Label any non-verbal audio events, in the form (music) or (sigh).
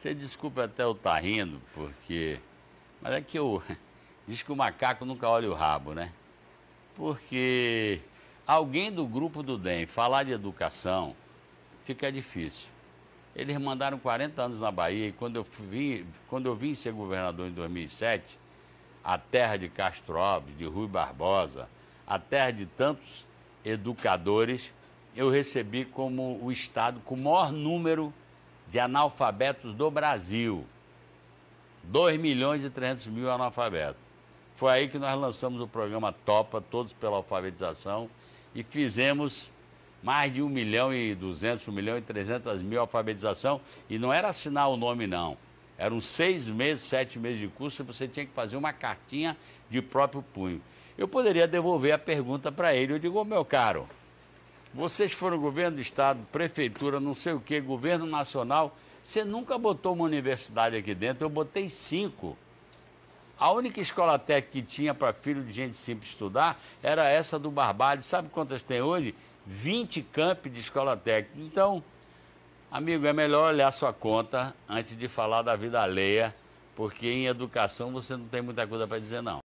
Você desculpa até eu estar tá rindo, porque. Mas é que eu. (laughs) Diz que o macaco nunca olha o rabo, né? Porque alguém do grupo do DEM falar de educação fica difícil. Eles mandaram 40 anos na Bahia e quando eu vim, quando eu vim ser governador em 2007, a terra de Castro Alves, de Rui Barbosa, a terra de tantos educadores, eu recebi como o estado com o maior número de de analfabetos do Brasil. 2 milhões e 300 mil analfabetos. Foi aí que nós lançamos o programa Topa, Todos pela Alfabetização, e fizemos mais de 1 milhão e 200, 1 milhão e 300 mil alfabetização. E não era assinar o nome, não. Eram seis meses, sete meses de curso e você tinha que fazer uma cartinha de próprio punho. Eu poderia devolver a pergunta para ele. Eu digo, oh, meu caro, vocês foram governo do estado, prefeitura, não sei o quê, governo nacional. Você nunca botou uma universidade aqui dentro, eu botei cinco. A única escola técnica que tinha para filho de gente simples estudar era essa do Barbalho. Sabe quantas tem hoje? 20 campes de escola técnica. Então, amigo, é melhor olhar sua conta antes de falar da vida alheia, porque em educação você não tem muita coisa para dizer, não.